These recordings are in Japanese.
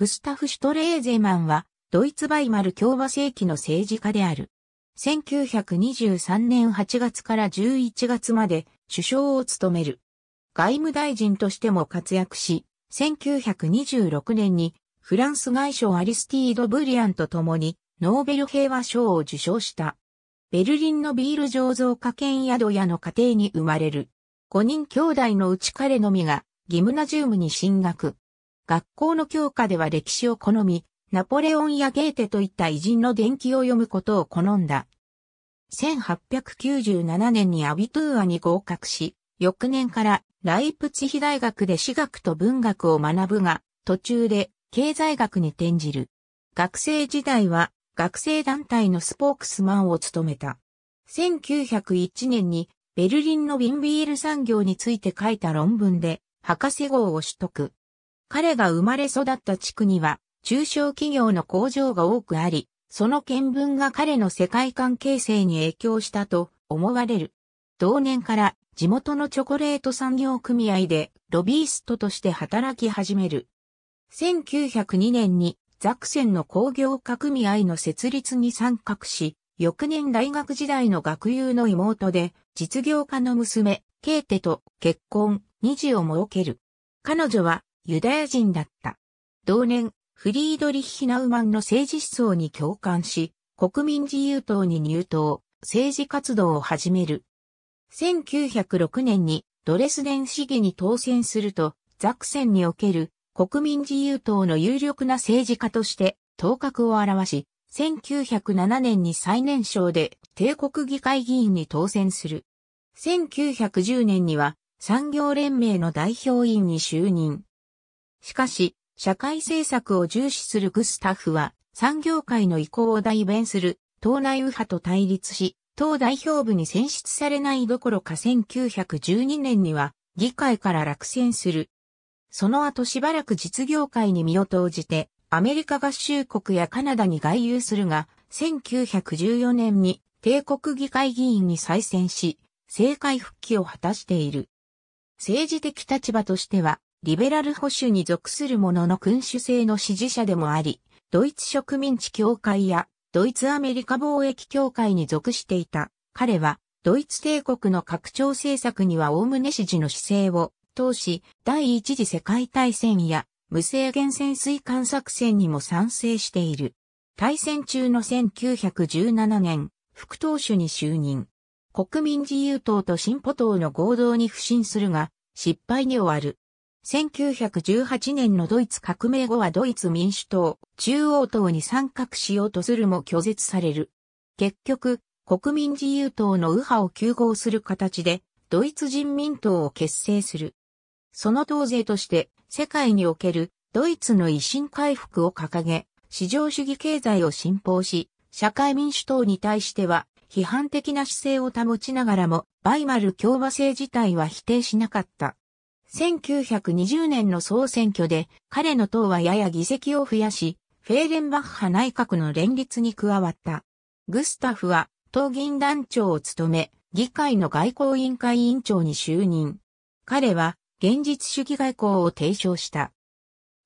グスタフ・シュトレーゼマンは、ドイツ・バイマル共和世紀の政治家である。1923年8月から11月まで首相を務める。外務大臣としても活躍し、1926年にフランス外相アリスティード・ブリアンと共にノーベル平和賞を受賞した。ベルリンのビール醸造家兼宿屋の家庭に生まれる。5人兄弟のうち彼のみがギムナジウムに進学。学校の教科では歴史を好み、ナポレオンやゲーテといった偉人の伝記を読むことを好んだ。1897年にアビトゥーアに合格し、翌年からライプツヒ大学で私学と文学を学ぶが、途中で経済学に転じる。学生時代は学生団体のスポークスマンを務めた。1901年にベルリンのビンビール産業について書いた論文で博士号を取得。彼が生まれ育った地区には、中小企業の工場が多くあり、その見聞が彼の世界観形成に影響したと思われる。同年から地元のチョコレート産業組合でロビーストとして働き始める。1902年にザクセンの工業化組合の設立に参画し、翌年大学時代の学友の妹で実業家の娘、ケーテと結婚、二児を設ける。彼女はユダヤ人だった。同年、フリードリッヒ・ナウマンの政治思想に共感し、国民自由党に入党、政治活動を始める。1906年にドレスデン市議に当選すると、ザクセンにおける国民自由党の有力な政治家として頭角を表し、1907年に最年少で帝国議会議員に当選する。1910年には産業連盟の代表委員に就任。しかし、社会政策を重視するグスタフは、産業界の意向を代弁する、党内右派と対立し、党代表部に選出されないどころか1912年には、議会から落選する。その後しばらく実業界に身を投じて、アメリカ合衆国やカナダに外遊するが、1914年に帝国議会議員に再選し、政界復帰を果たしている。政治的立場としては、リベラル保守に属するものの君主制の支持者でもあり、ドイツ植民地協会やドイツアメリカ貿易協会に属していた。彼はドイツ帝国の拡張政策にはおおむね支持の姿勢を通し、第一次世界大戦や無制限潜水艦作戦にも賛成している。大戦中の1917年、副党首に就任。国民自由党と進歩党の合同に不信するが、失敗に終わる。1918年のドイツ革命後はドイツ民主党、中央党に参画しようとするも拒絶される。結局、国民自由党の右派を休合する形で、ドイツ人民党を結成する。その党勢として、世界におけるドイツの維新回復を掲げ、市場主義経済を信奉し、社会民主党に対しては、批判的な姿勢を保ちながらも、バイマル共和制自体は否定しなかった。1920年の総選挙で彼の党はやや議席を増やし、フェーデンバッハ内閣の連立に加わった。グスタフは党議員団長を務め、議会の外交委員会委員長に就任。彼は現実主義外交を提唱した。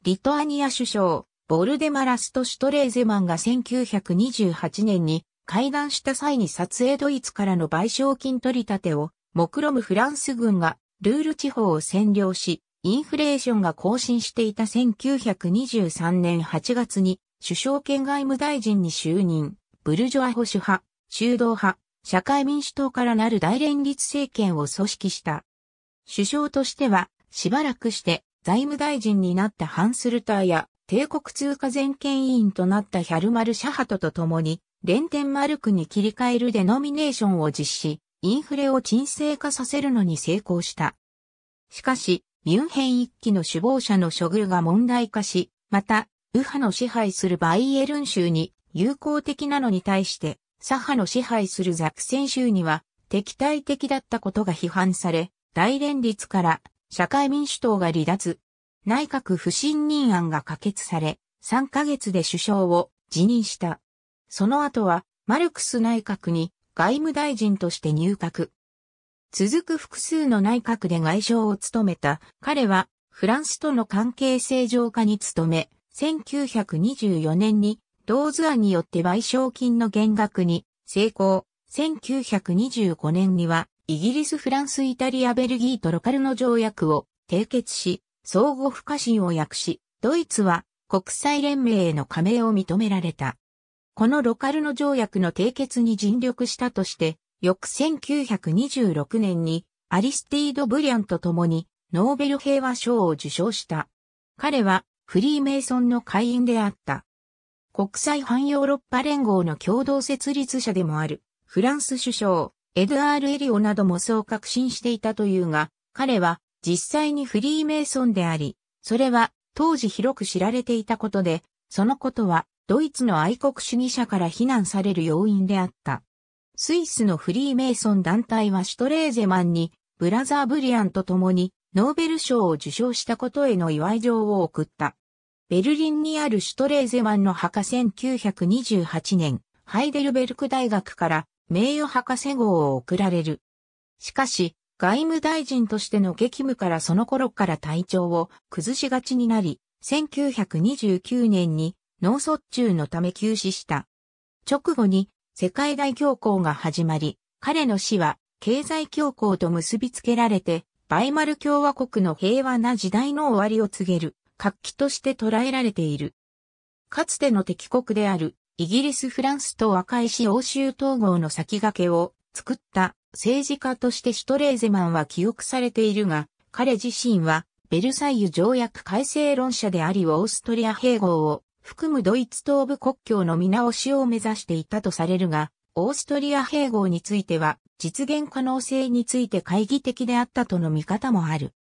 リトアニア首相、ボルデマラスとシュトレーゼマンが1928年に会談した際に撮影ドイツからの賠償金取り立てを目論むフランス軍がルール地方を占領し、インフレーションが更新していた1923年8月に首相兼外務大臣に就任、ブルジョア保守派、修道派、社会民主党からなる大連立政権を組織した。首相としては、しばらくして財務大臣になったハンスルターや帝国通貨全権委員となったヒャルマル・シャハトと共に、連天マルクに切り替えるデノミネーションを実施、インフレを沈静化させるのに成功した。しかし、ミュンヘン一期の首謀者の処遇が問題化し、また、右派の支配するバイエルン州に友好的なのに対して、左派の支配するザクセン州には敵対的だったことが批判され、大連立から社会民主党が離脱。内閣不信任案が可決され、3ヶ月で首相を辞任した。その後は、マルクス内閣に外務大臣として入閣。続く複数の内閣で外相を務めた彼はフランスとの関係正常化に努め、1924年に同ーズ案によって賠償金の減額に成功。1925年にはイギリス、フランス、イタリア、ベルギーとロカルの条約を締結し、相互不可侵を訳し、ドイツは国際連盟への加盟を認められた。このロカルノ条約の締結に尽力したとして、翌1926年にアリスティード・ブリャンと共にノーベル平和賞を受賞した。彼はフリーメイソンの会員であった。国際反ヨーロッパ連合の共同設立者でもあるフランス首相エドアール・エリオなどもそう確信していたというが、彼は実際にフリーメイソンであり、それは当時広く知られていたことで、そのことはドイツの愛国主義者から非難される要因であった。スイスのフリーメイソン団体はシュトレーゼマンに、ブラザー・ブリアンと共に、ノーベル賞を受賞したことへの祝い状を送った。ベルリンにあるシュトレーゼマンの墓1928年、ハイデルベルク大学から名誉博士号を贈られる。しかし、外務大臣としての激務からその頃から体調を崩しがちになり、1929年に脳卒中のため休止した。直後に世界大恐慌が始まり、彼の死は経済恐慌と結びつけられて、バイマル共和国の平和な時代の終わりを告げる、活気として捉えられている。かつての敵国である、イギリス・フランスと和解し欧州統合の先駆けを作った政治家としてシュトレーゼマンは記憶されているが、彼自身はベルサイユ条約改正論者でありオーストリア併合を含むドイツ東部国境の見直しを目指していたとされるが、オーストリア併合については、実現可能性について懐疑的であったとの見方もある。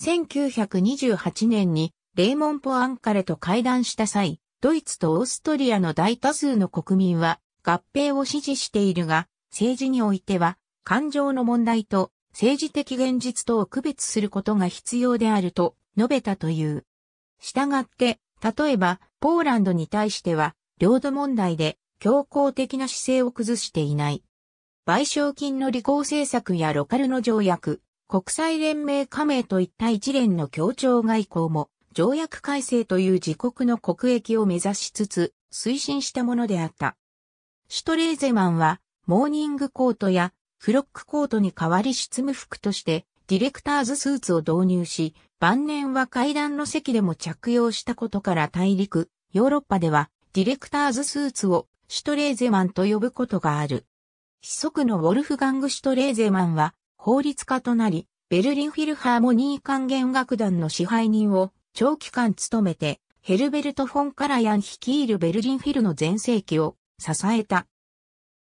1928年に、レーモン・ポ・アンカレと会談した際、ドイツとオーストリアの大多数の国民は、合併を支持しているが、政治においては、感情の問題と政治的現実とを区別することが必要であると述べたという。したがって、例えば、ポーランドに対しては、領土問題で強硬的な姿勢を崩していない。賠償金の履行政策やロカルの条約、国際連盟加盟といった一連の協調外交も、条約改正という自国の国益を目指しつつ、推進したものであった。シュトレーゼマンは、モーニングコートやフロックコートに代わり執務服として、ディレクターズスーツを導入し、晩年は階段の席でも着用したことから大陸、ヨーロッパではディレクターズスーツをシュトレーゼマンと呼ぶことがある。子息のウォルフガング・シュトレーゼマンは法律家となり、ベルリンフィルハーモニー管弦楽団の支配人を長期間務めて、ヘルベルト・フォン・カラヤン率いるベルリンフィルの全盛期を支えた。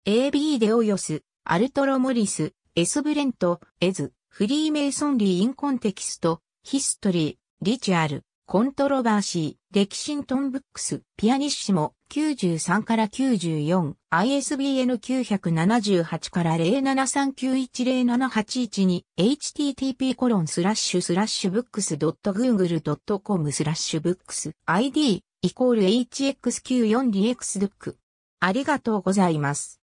AB デオヨス、アルトロ・モリス、エスブレント、エズ、フリーメイソンリー・インコンテキスト、ヒストリー、リチュアル、コントロバーシー、歴シントンブックス、ピアニッシモ、93から94、ISBN 978から073910781に、http コロンスラッシュスラッシュブックス .google.com スラッシュブックス ID イコール h x 9 4 d x ドック。ありがとうございます。